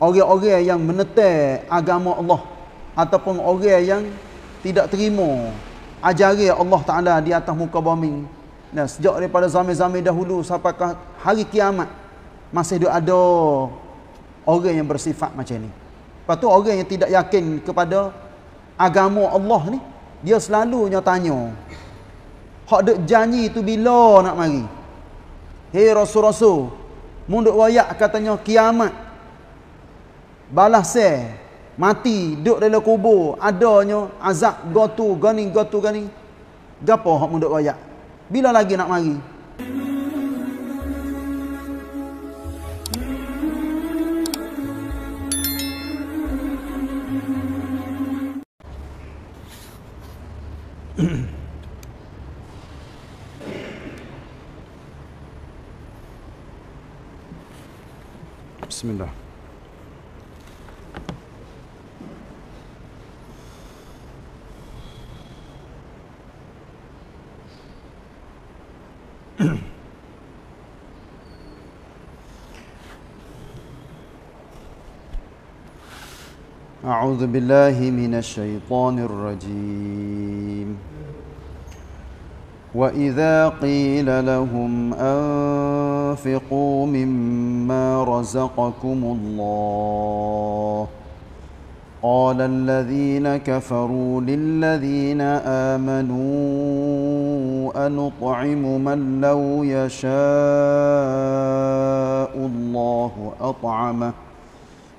orang-orang yang menetek agama Allah ataupun orang yang tidak terima ajaran Allah Ta'ala di atas muka bumi Nah sejak daripada zaman-zaman dahulu sampai hari kiamat masih ada orang yang bersifat macam ni lepas tu orang yang tidak yakin kepada agama Allah ni dia selalunya tanya hak dek janji tu bila nak mari hei rasul-rasul munduk wayak katanya kiamat balas se mati duduk dalam kubur adanya azab gotu gani gotu gani gapo hok munduk royak bila lagi nak mari Bismillah. أعوذ بالله من الشيطان الرجيم وإذا قيل لهم أنفقوا مما رزقكم الله قال الذين كفروا للذين آمنوا أنطعم من لو يشاء الله أطعمه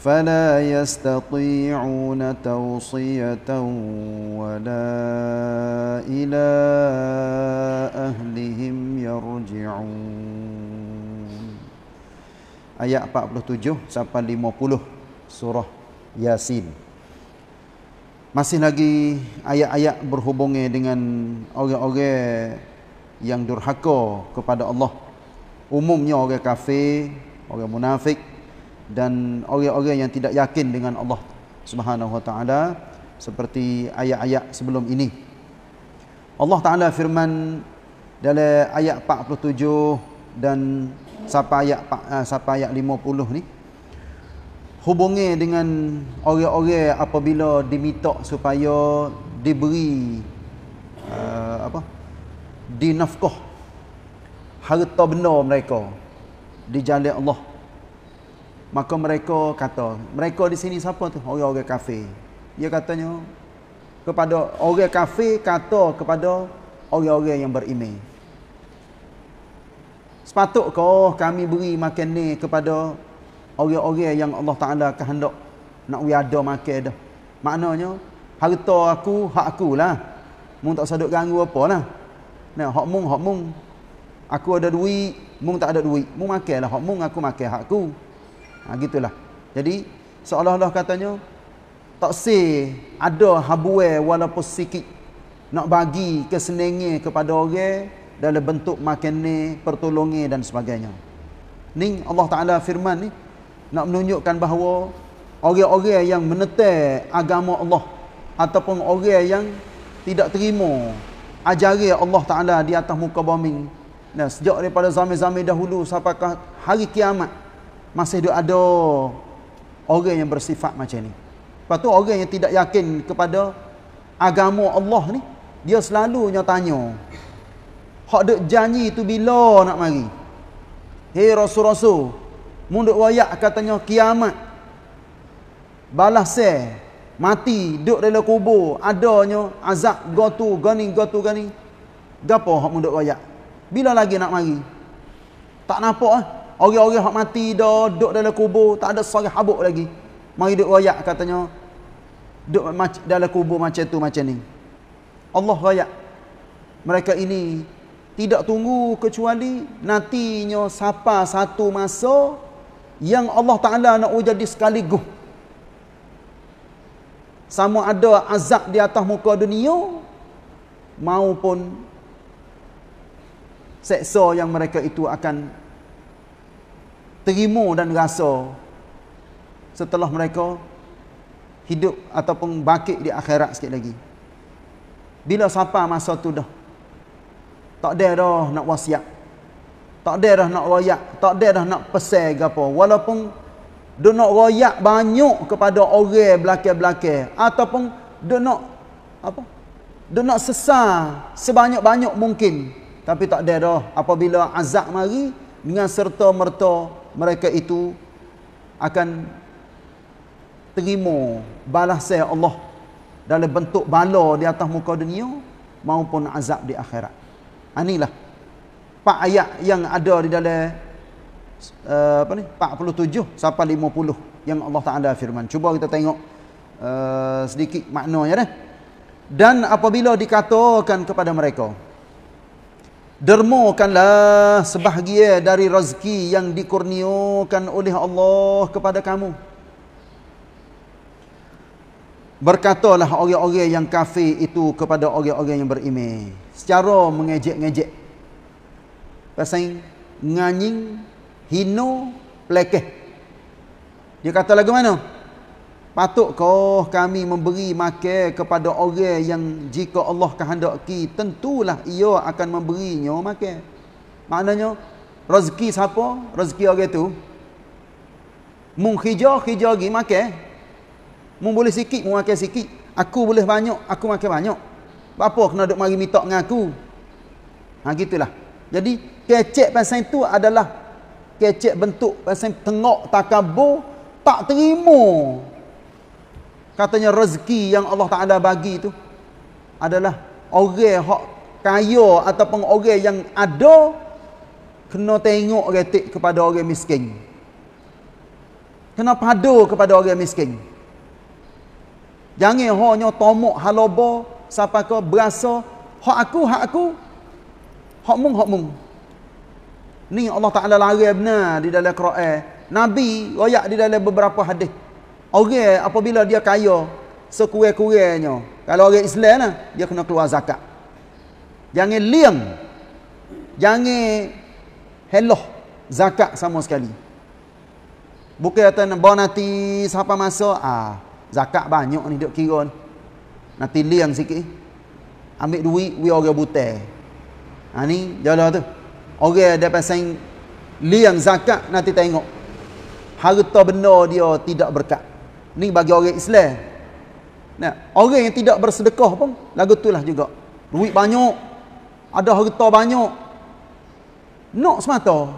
فلا يستطيعون توصية ولا إلى أهلهم يرجعون Ayat 47 sampai 50 surah Yasin Masih lagi ayat-ayat berhubung dengan orang-orang yang durhaka kepada Allah Umumnya orang kafir, orang munafik dan orang-orang yang tidak yakin dengan Allah Subhanahu wa taala seperti ayat-ayat sebelum ini. Allah Taala firman dalam ayat 47 dan sampai ayat eh, sampai ayat 50 ni hubungi dengan orang-orang apabila diminta supaya diberi uh, apa dinafkah harta benda mereka di jalan Allah Maka mereka kata, mereka di sini siapa tu? Orang-orang kafir. Dia katanya, kepada orang kafir kata kepada orang-orang yang berime. beriman. Sepatutkah kami beri makan ni kepada orang-orang yang Allah Ta'ala kehendak nak wiada makan dah. Maknanya, harta aku, hak aku lah. Mung tak sadut ganggu apa lah. Nah, hak mung, hak mung. Aku ada duit, mung tak ada duit. Mung makan lah, hak mung aku makan hak aku. Ha, gitulah. Jadi, seolah-olah katanya, tak say ada habuwe walaupun sikit nak bagi kesenengi kepada orang dalam bentuk makannya, pertolongi dan sebagainya. Ni Allah Ta'ala firman ni, nak menunjukkan bahawa orang-orang yang menetek agama Allah ataupun orang yang tidak terima ajari Allah Ta'ala di atas muka bumi. Nah, sejak daripada zaman-zaman dahulu sampai hari kiamat, masih duk ada orang yang bersifat macam ni. Lepas tu orang yang tidak yakin kepada agama Allah ni, dia selalunya tanya. Hak duk janji tu bila nak mari? Hei rasul-rasul, munduk wayak katanya kiamat. Balas se, eh, mati, duduk dalam kubur, adanya azab, gotu, gani, gotu, gani. Gapo hak munduk wayak? Bila lagi nak mari? Tak nampak ah. Orang-orang hak mati dah duduk dalam kubur, tak ada suara habuk lagi. Mari duduk royak katanya. Duduk dalam kubur macam tu macam ni. Allah royak. Mereka ini tidak tunggu kecuali nantinya siapa satu masa yang Allah Taala nak jadi sekaligus. Sama ada azab di atas muka dunia maupun seksa yang mereka itu akan terima dan rasa setelah mereka hidup ataupun bangkit di akhirat sikit lagi. Bila sapa masa tu dah, tak ada dah nak wasiat. Tak ada dah nak royak. Tak ada dah nak pesan ke apa. Walaupun dia nak royak banyak kepada orang belakang-belakang. Ataupun dia nak, apa? Dia nak sesar sebanyak-banyak mungkin. Tapi tak ada dah apabila azab mari dengan serta merta mereka itu akan terima balas saya Allah dalam bentuk bala di atas muka dunia maupun azab di akhirat. Anilah ha, pak ayat yang ada di dalam uh, apa ni 47 sampai 50 yang Allah Taala firman. Cuba kita tengok uh, sedikit maknanya dah. Dan apabila dikatakan kepada mereka Dermakanlah sebahagia dari rezeki yang dikurniakan oleh Allah kepada kamu. Berkatalah orang-orang yang kafir itu kepada orang-orang yang beriman. Secara mengejek-ngejek. Pasal nganying, hino, plekeh. Dia kata lagu mana? Mana? Patutkah kami memberi makan kepada orang yang jika Allah kehendaki tentulah ia akan memberinya makan. Maknanya rezeki siapa? Rezeki orang itu. Mung hijau-hijau lagi makan. Mung boleh sikit, mung makan sikit. Aku boleh banyak, aku makan banyak. Apa kena duduk mari minta dengan aku? Ha, gitulah. Jadi, kecek pasal itu adalah kecek bentuk pasal tengok takabur, tak terima katanya rezeki yang Allah Ta'ala bagi itu adalah orang yang kaya ataupun orang yang ada kena tengok retik kepada orang miskin kena padu kepada orang miskin jangan hanya tomok halobo siapa ke berasa hak aku, hak aku hak mung, hak mung ni Allah Ta'ala lari benar di dalam Quran Nabi royak di dalam beberapa hadis Orang apabila dia kaya sekurang-kurangnya, kalau orang Islam lah, dia kena keluar zakat. Jangan liang, Jangan hello zakat sama sekali. Bukan kata nak nanti siapa masa, ah zakat banyak ni duk kira Nanti liang sikit. Ambil duit, we orang buta. Ha ni, jalan tu. Orang dia pasang liang zakat, nanti tengok. Harta benda dia tidak berkat. Ni bagi orang Islam. Nah, orang yang tidak bersedekah pun lagu itulah juga. Duit banyak, ada harta banyak. Nak semata.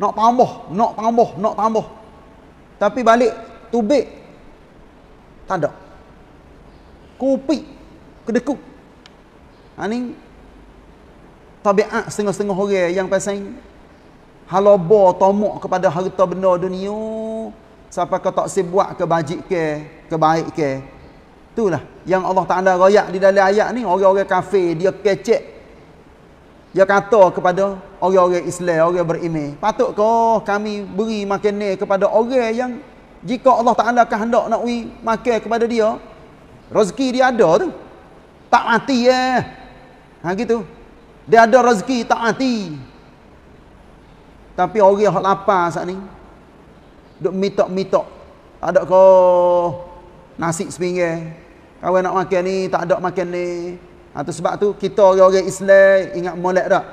Nak tambah, nak tambah, nak tambah. Tapi balik tubik tak ada. Kopi kedekuk. Ha ni tabiat setengah-setengah orang yang pasal halaba tamak kepada harta benda dunia siapa kau tak sibuk kebajikan kebaikan itulah yang Allah Taala rayak di dalam ayat ni orang-orang kafir dia kecek dia kata kepada orang-orang Islam orang beriman patut kau kami beri makan ni kepada orang yang jika Allah Taala kehendak nak wi makan kepada dia rezeki dia ada tu tak mati eh ha gitu dia ada rezeki tak mati tapi orang yang lapar saat ni duk mitok-mitok. Ada ko nasi sepinggir. Kawan nak makan ni, tak ada makan ni. Atau ha, sebab tu kita orang-orang Islam ingat molek dak.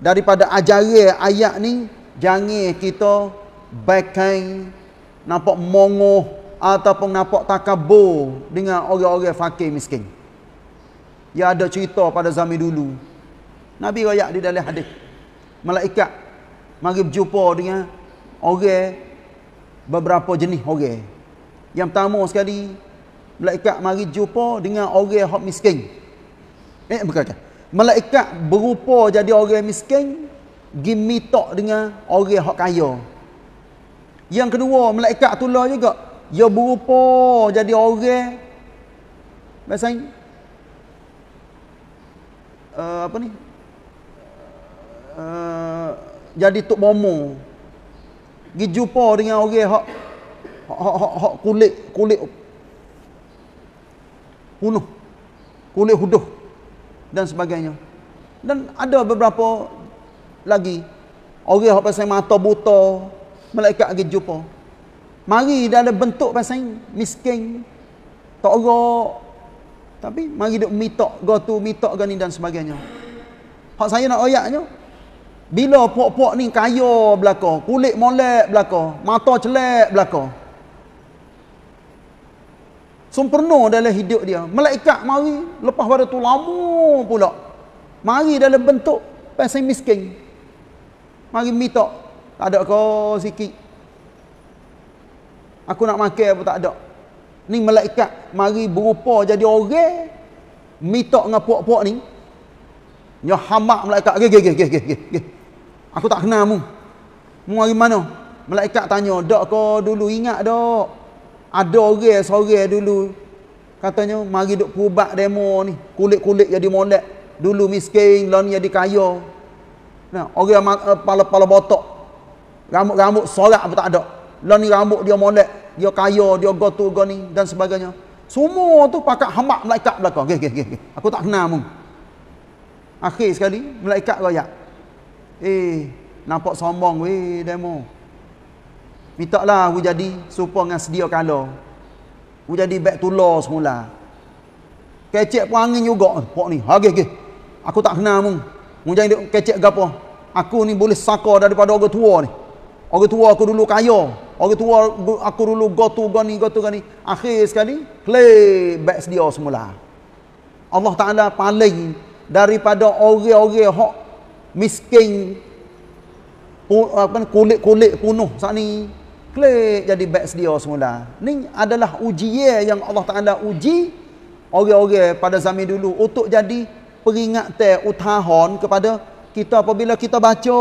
Daripada ajaran ayat ni jangan kita baikkan nampak mongoh ataupun nampak takabur dengan orang-orang fakir miskin. Ya ada cerita pada zaman dulu. Nabi royak di dalam hadis. Malaikat mari berjumpa dengan orang beberapa jenis orang. Yang pertama sekali, malaikat mari jumpa dengan orang hok miskin. Eh bukan ke? Malaikat berupa jadi orang miskin, gimitok dengan orang hok kaya. Yang kedua, malaikat tu tular juga. Dia berupa jadi orang macam Uh, apa ni uh, jadi tok bomo pergi jumpa dengan orang hak hak hak kulit kulit bunuh kulit huduh dan sebagainya dan ada beberapa lagi orang hak pasal mata buta malaikat pergi jumpa mari ada bentuk pasal miskin tak orang tapi mari duk mitok go tu mitok gani dan sebagainya hak saya nak ayatnya bila puak-puak ni kaya belaka, kulit molek belaka, mata celak belaka. Sempurna dalam hidup dia. Malaikat mari, lepas pada tu lama pula. Mari dalam bentuk pasang miskin. Mari minta, tak ada kau sikit. Aku nak makan pun tak ada. Ni malaikat mari berupa jadi orang, minta dengan puak-puak ni. Nyahamak malaikat, gih, gih, gih, gih, gih, gih. Aku tak kenal mu. Mu dari mana? Malaikat tanya, "Dak ko dulu ingat dak? Ada orang sore dulu katanya mari duk kubat demo ni, kulit-kulit jadi molek. Dulu miskin, lon jadi kaya." Nah, orang kepala-kepala eh, botok. Rambut-rambut sorak pun tak ada. lalu ni rambut dia molek, dia kaya, dia gotu go dan sebagainya. Semua tu pakat hamak malaikat belakang. Okay, okay, okay. Aku tak kenal mu. Akhir sekali, malaikat royak. Eh, nampak sombong weh demo. Minta lah aku jadi serupa dengan sedia kala. Aku jadi back to law semula. Kecek pun angin juga. Eh, pok ni, hagih-hagih. Aku tak kenal mu. Mu jangan kecek ke Aku ni boleh saka daripada orang tua ni. Orang tua aku dulu kaya. Orang tua aku dulu gotu gani, gotu gani. Akhir sekali, klik back sedia semula. Allah Ta'ala paling daripada orang-orang yang miskin kulit-kulit punuh saat ni klik jadi beks dia semula ni adalah ujian yang Allah Ta'ala uji orang-orang pada zaman dulu untuk jadi peringatan utahan kepada kita apabila kita baca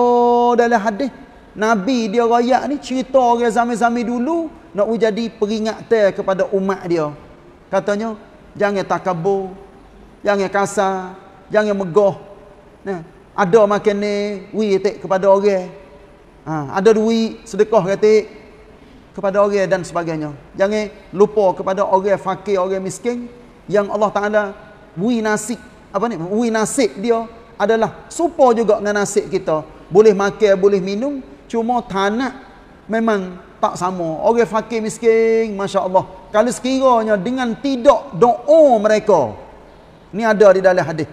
dalam hadis Nabi dia rakyat ni cerita orang zaman-zaman dulu nak jadi peringatan kepada umat dia katanya jangan takabur jangan kasar jangan megoh nah ada makan ni wui tek kepada orang ha, ada wui sedekah katik kepada orang dan sebagainya jangan lupa kepada orang fakir orang miskin yang Allah Taala wui nasi apa ni Wui nasi dia adalah serupa juga dengan nasi kita boleh makan boleh minum cuma tanah memang tak sama orang fakir miskin masya-Allah kalau sekiranya dengan tidak doa mereka ni ada di dalam hadis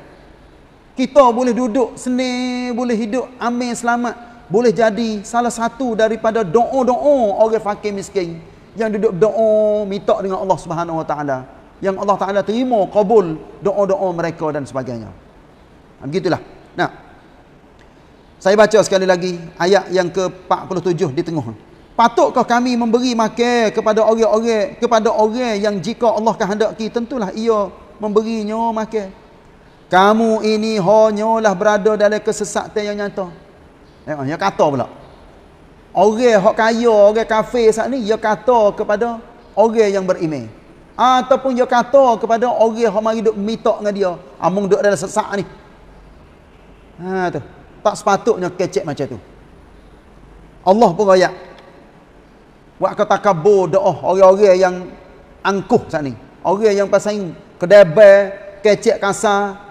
kita boleh duduk seni, boleh hidup amin selamat, boleh jadi salah satu daripada doa-doa orang fakir miskin yang duduk doa minta dengan Allah Subhanahu Wa Taala yang Allah Taala terima, kabul doa-doa mereka dan sebagainya. Ha, begitulah. Nah. Saya baca sekali lagi ayat yang ke-47 di tengah. Patutkah kami memberi makan kepada orang-orang kepada orang yang jika Allah kehendaki tentulah ia memberinya makan. Kamu ini hanyalah berada dalam kesesatan yang nyata. Tengok, eh, dia ya kata pula. Orang hak kaya, orang kafir saat ni, dia ya kata kepada orang yang beriman. Ataupun dia ya kata kepada orang yang mari duk minta dengan dia, amung duk dalam sesak ni. Ha tu. Tak sepatutnya kecek macam tu. Allah pun royak. Buat kata kabur doa orang-orang yang angkuh saat ni. Orang yang pasang kedai bay, kecek kasar,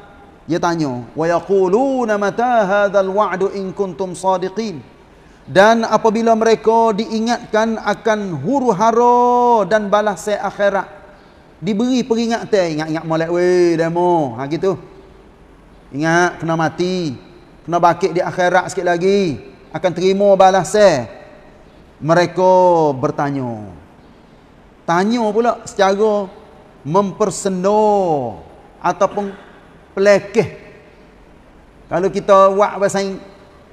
dia tanya, "Wa yaquluna mata hadzal wa'du in kuntum sadiqin?" Dan apabila mereka diingatkan akan huru-hara dan balas akhirat, diberi peringatan, ingat-ingat molek we demo, ha gitu. Ingat kena mati, kena bakit di akhirat sikit lagi, akan terima balas se. Eh. Mereka bertanya. Tanya pula secara mempersendor ataupun pelekeh kalau kita buat pasal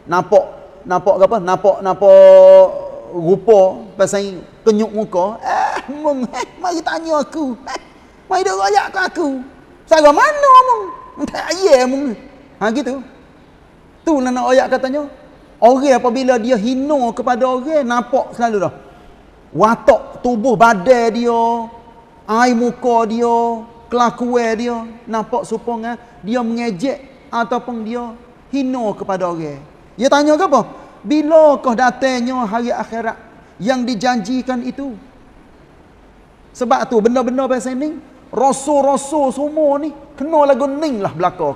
nampak nampak apa nampak nampak rupa pasal kenyuk muka eh mung eh, mari tanya aku eh, mari dok royak ke aku sarang mana mung tak ya mung ha gitu tu lah nana royak katanya orang apabila dia hina kepada orang nampak selalu dah watak tubuh badan dia air muka dia kelakuan dia nampak supongan eh, dia mengejek ataupun dia hina kepada orang. Dia tanya ke apa? Bila kau datangnya hari akhirat yang dijanjikan itu? Sebab tu benda-benda pasal ni rasul-rasul semua ni kena lagu ning lah belaka.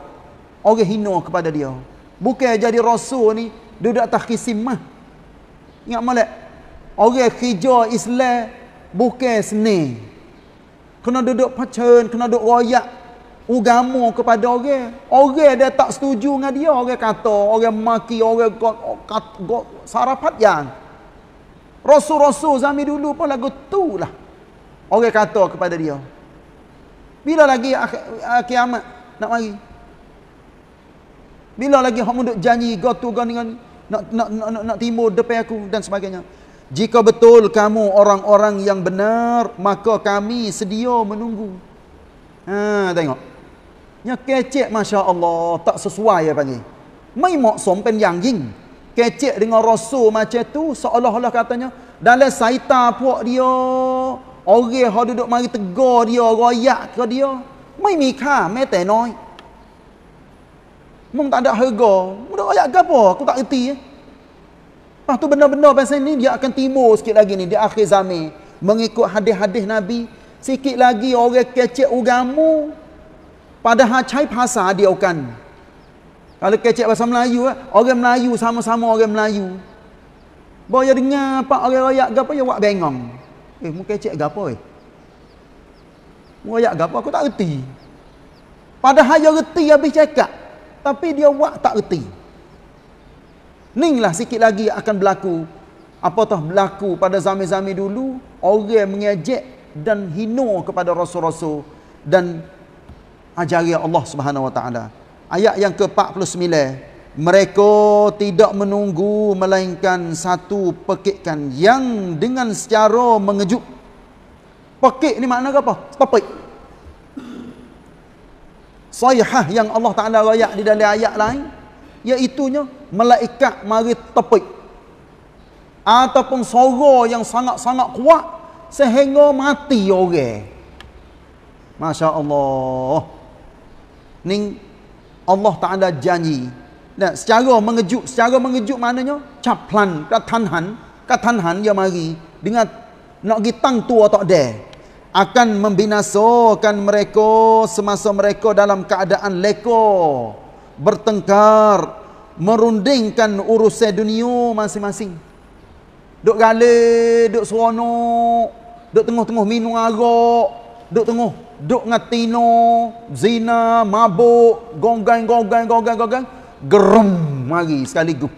Orang hina kepada dia. Bukan jadi rasul ni duduk atas khisimah. Ingat malak. Orang hijau Islam bukan seni kena duduk pacaran, kena duduk royak ugamu kepada orang. Orang dia tak setuju dengan dia, orang kata, orang maki, orang got, got, got, sarapat yang. Rasul-rasul zaman dulu pun lagu tu lah. Orang kata kepada dia. Bila lagi ah, kiamat nak mari? Bila lagi hamuduk janji, gotu, gani, gani, nak, nak, nak, nak, nak timur depan aku dan sebagainya. Jika betul kamu orang-orang yang benar, maka kami sedia menunggu. Ha, tengok. Yang kecek Masya Allah, tak sesuai dia panggil. Mai maksum pen yang jing. Kecek dengan rasul macam tu, seolah-olah katanya, dalam saita puak dia, orang yang duduk mari tegur dia, royak ke dia, mai mikha, mai tenoi. Mung tak ada harga, mudah royak ke aku tak kerti eh. Lepas tu benda-benda pasal ni dia akan timbul sikit lagi ni di akhir zaman. Mengikut hadis-hadis Nabi, sikit lagi orang kecek agama padahal cai bahasa dia kan. Kalau kecek bahasa Melayu eh, orang Melayu sama-sama orang Melayu. Boya dengar apa orang royak gapo ya wak bengong. Eh, mu kecek gapo eh? Mu royak gapo aku tak reti. Padahal dia reti habis cakap, tapi dia wak tak reti. Ni lah sikit lagi akan berlaku. apa tah berlaku pada zaman-zaman dulu, orang mengejek dan hina kepada rasul-rasul dan ajari Allah Subhanahu Wa Taala. Ayat yang ke-49, mereka tidak menunggu melainkan satu pekikan yang dengan secara mengejut. Pekik ni makna apa? Stopik. Sayhah yang Allah Ta'ala rayak di dalam ayat lain iaitunya malaikat mari tepik ataupun suara yang sangat-sangat kuat sehingga mati orang masya-Allah ning Allah Taala janji dan secara mengejut secara mengejut maknanya caplan katanhan katanhan dia mari dengan nak gitang tua tak ada akan membinasakan mereka semasa mereka dalam keadaan lekor bertengkar merundingkan urusan dunia masing-masing duk gale duk seronok duk tengah-tengah minum arak duk tengah duk ngatino zina mabuk gonggang gonggang gonggang gonggang gerum mari sekali gup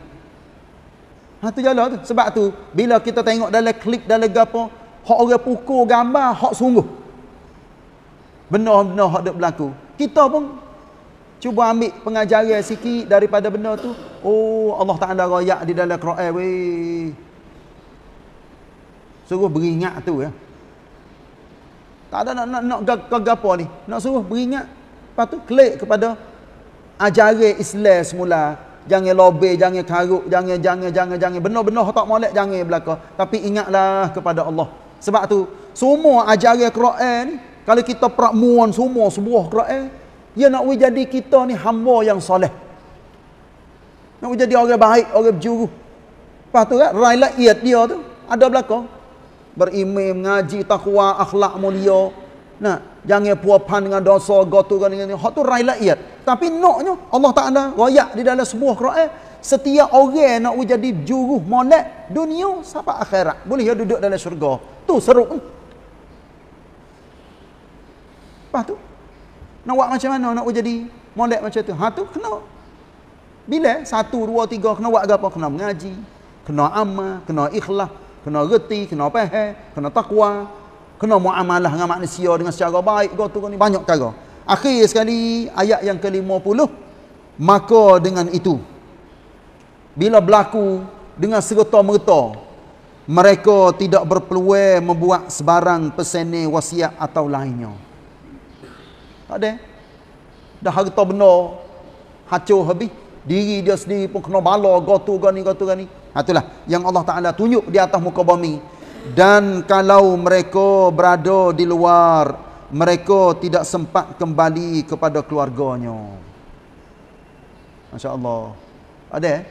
ha tu jalan tu sebab tu bila kita tengok dalam klip dalam gapo hak orang pukul gambar hak sungguh benar-benar hak duk berlaku kita pun cuba ambil pengajaran sikit daripada benda tu oh Allah Taala royak di dalam Quran we suruh beringat tu ya tak ada nak nak nak gapo ni nak suruh beringat lepas tu klik kepada ajaran Islam semula jangan lobe jangan karuk jangan jangan jangan jangan benar-benar tak molek jangan belaka tapi ingatlah kepada Allah sebab tu semua ajaran Quran ni kalau kita prakmuan semua sebuah Quran dia ya, nak we jadi kita ni hamba yang soleh. Nak we jadi orang baik, orang berjuru. Lepas tu kan, rakyat dia tu, ada belakang. Berimim, ngaji, takwa, akhlak mulia. Nah, jangan puapan dengan dosa, gotu dengan ini. Hak tu iat. Tapi noknya, Allah tak ada rakyat di dalam sebuah Quran. Setiap orang nak we jadi juru molek dunia sampai akhirat. Boleh dia duduk dalam syurga. Tu seru. Lepas tu, nak buat macam mana nak jadi molek macam tu? Ha tu kena. Bila? Satu, dua, tiga. Kena buat apa? Kena mengaji. Kena amal. Kena ikhlas. Kena reti. Kena pehe. Kena taqwa. Kena muamalah dengan manusia dengan secara baik. Kau tu ni banyak cara. Akhir sekali, ayat yang ke puluh, Maka dengan itu. Bila berlaku dengan serta merta mereka tidak berpeluang membuat sebarang pesene wasiat atau lainnya. Tak ada. Dah harta benda hancur habis. Diri dia sendiri pun kena bala gotu gani gotu gani. Ha itulah yang Allah Taala tunjuk di atas muka bumi. Dan kalau mereka berada di luar, mereka tidak sempat kembali kepada keluarganya. Masya-Allah. Ada eh?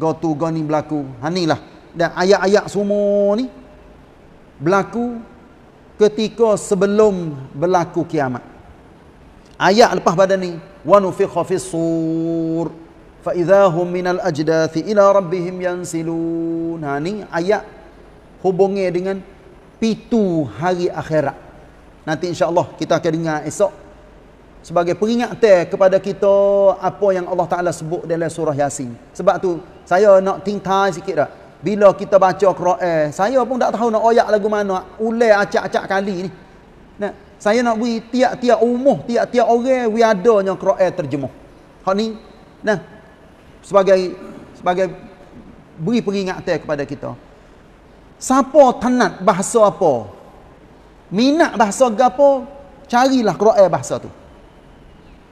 gotu gani berlaku. Ha inilah dan ayat-ayat semua ni berlaku ketika sebelum berlaku kiamat. Ayat lepas pada ni, wa nufikha fis-sur fa idahum min al-ajdath ila rabbihim yansilun. Ha ni ayat hubungnya dengan pitu hari akhirat. Nanti insya-Allah kita akan dengar esok sebagai peringatan kepada kita apa yang Allah Taala sebut dalam surah Yasin. Sebab tu saya nak tingkai sikit dah. Bila kita baca Quran, eh, saya pun tak tahu nak oyak lagu mana. Ulai acak-acak kali ni. Nah, saya nak beri tiap-tiap umuh, tiap-tiap orang we adanya Quran terjemah. Hak ni. Nah. Sebagai sebagai beri peringatan kepada kita. Siapa tenat bahasa apa? Minat bahasa gapo? Carilah Quran bahasa tu.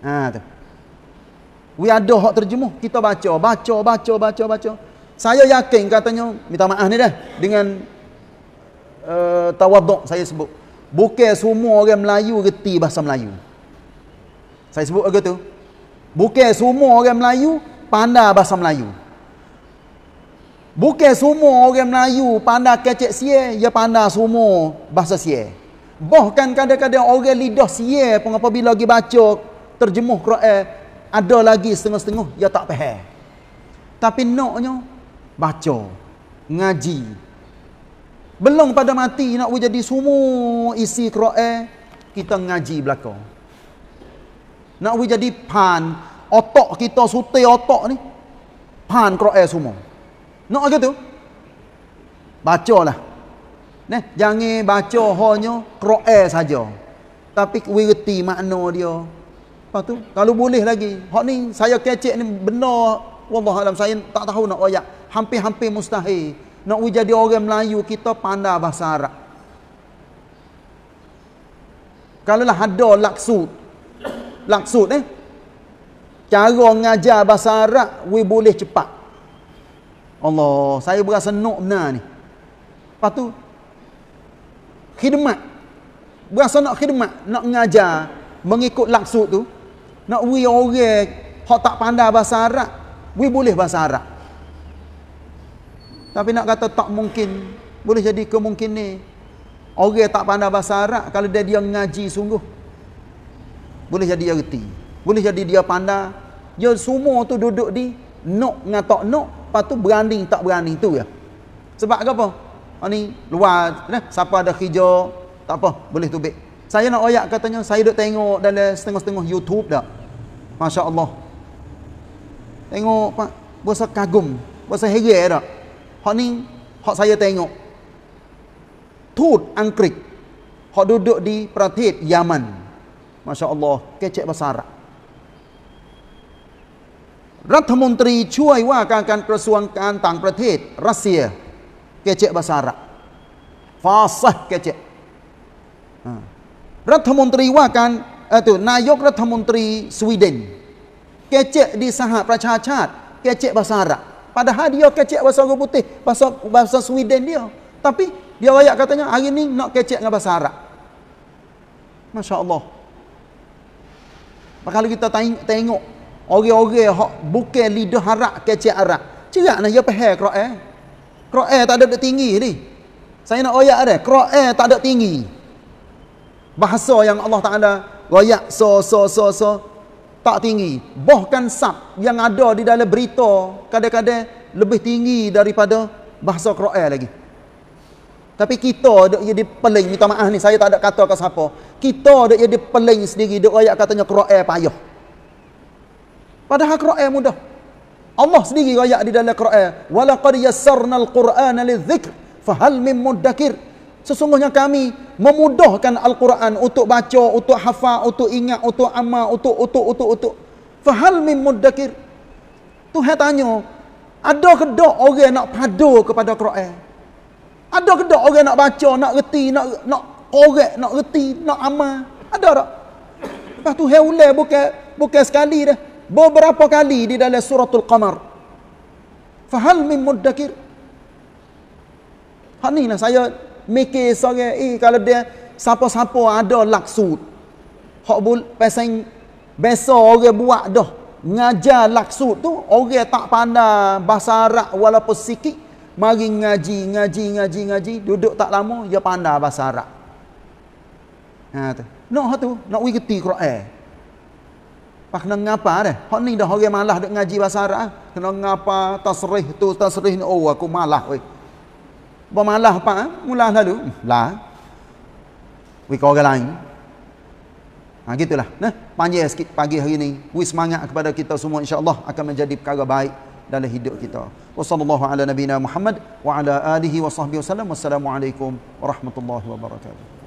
Ha tu. We ada hak terjemah, kita baca, baca, baca, baca, baca saya yakin katanya minta maaf ni dah dengan uh, tawaduk saya sebut bukan semua orang Melayu reti bahasa Melayu saya sebut agak tu bukan semua orang Melayu pandai bahasa Melayu bukan semua orang Melayu pandai kecek siya ya pandai semua bahasa siya bahkan kadang-kadang orang lidah siya pun apabila lagi baca terjemuh Quran ada lagi setengah-setengah ya tak faham tapi noknya baca ngaji belum pada mati nak jadi semua isi Quran kita ngaji belakang, nak jadi pan otak kita sutai otak ni pan Quran semua nak baca lah, neh jangan baca hanya Quran saja tapi wirti makna dia apa tu kalau boleh lagi hok ni saya kecek ni benar wallahualam saya tak tahu nak oyak hampir-hampir mustahil nak jadi orang Melayu kita pandai bahasa Arab kalaulah ada laksud laksud eh cara mengajar bahasa Arab we boleh cepat Allah saya berasa nok benar ni lepas tu khidmat berasa nak khidmat nak mengajar mengikut laksud tu nak we orang yang tak pandai bahasa Arab we boleh bahasa Arab tapi nak kata tak mungkin. Boleh jadi kemungkinan. Orang tak pandai bahasa Arab kalau dia dia ngaji sungguh. Boleh jadi dia reti. Boleh jadi dia pandai. Dia semua tu duduk di nok dengan tak nok. Lepas tu beranding tak beranding tu ya. Sebab apa? Ini ha, luar. Ne? Ya. Siapa ada hijau. Tak apa. Boleh tubik. Saya nak ayak katanya. Saya duduk tengok dalam setengah-setengah YouTube dah. Masya Allah. Tengok pak. bosak kagum. bosak heret dah. พราะนี่เพราะไซเตง k Tut Angkrik ด a ด duduk di Pratit Yaman. m ล s อ a a l l a h kecek b รัฐมนตรี ช่วยว่าการการกระทรวงการต่างประเทศ รัสเซีย เกเจบาซาระ ฟาซะเกเจรัฐมนตรีว่าการตัวนายกรัฐมนตรี สวีเดน เกเจดีสหประชาชาติ เกเจบาซาระ Padahal dia kecek bahasa orang putih, bahasa bahasa Sweden dia. Tapi dia layak katanya hari ni nak kecek dengan bahasa Arab. Masya-Allah. Maka kalau kita tengok orang-orang hok bukan lidah Arab kecek Arab. Cerak nah dia pahal Quran. Quran tak ada dekat tinggi ni. Saya nak oyak dia, Quran tak ada tinggi. Bahasa yang Allah Taala rakyat so so so so tak tinggi bahkan sab yang ada di dalam berita kadang-kadang lebih tinggi daripada bahasa Quran lagi tapi kita dok jadi peling minta maaf ni saya tak ada kata ke siapa kita dok jadi peling sendiri dok ayat katanya Quran payah padahal Quran mudah Allah sendiri ayat di dalam Quran walaqad yassarnal qur'ana lidzikr fahal mim mudzakir Sesungguhnya kami memudahkan Al-Quran untuk baca, untuk hafal, untuk ingat, untuk amal, untuk, untuk, untuk, untuk. Fahal min muddakir. Tuhan tanya, ada ke dok orang nak padu kepada Quran? Ada ke dok orang nak baca, nak reti, nak nak korek, nak reti, nak amal? Ada tak? Lepas tu, hei ulai bukan, bukan sekali dah. Beberapa kali di dalam suratul Qamar. Fahal mim muddakir. Hak lah saya mikir sore eh kalau dia siapa-siapa ada laksud hak bul pesan biasa orang buat dah ngajar laksud tu orang tak pandai bahasa Arab walaupun sikit mari ngaji ngaji ngaji ngaji duduk tak lama dia pandai bahasa Arab ha tu nak no, tu nak wi geti Quran pak nak ngapa dah hak ni dah orang malas duk ngaji bahasa Arab ah. kena ngapa tasrih tu tasrih ni oh aku malas weh Bawa malah apa? Ha? Eh? Mula selalu. Hmm, lah. We call orang lain. Ha, gitulah. Nah, panjang sikit pagi hari ini. We semangat kepada kita semua. InsyaAllah akan menjadi perkara baik dalam hidup kita. Wassalamualaikum warahmatullahi wabarakatuh.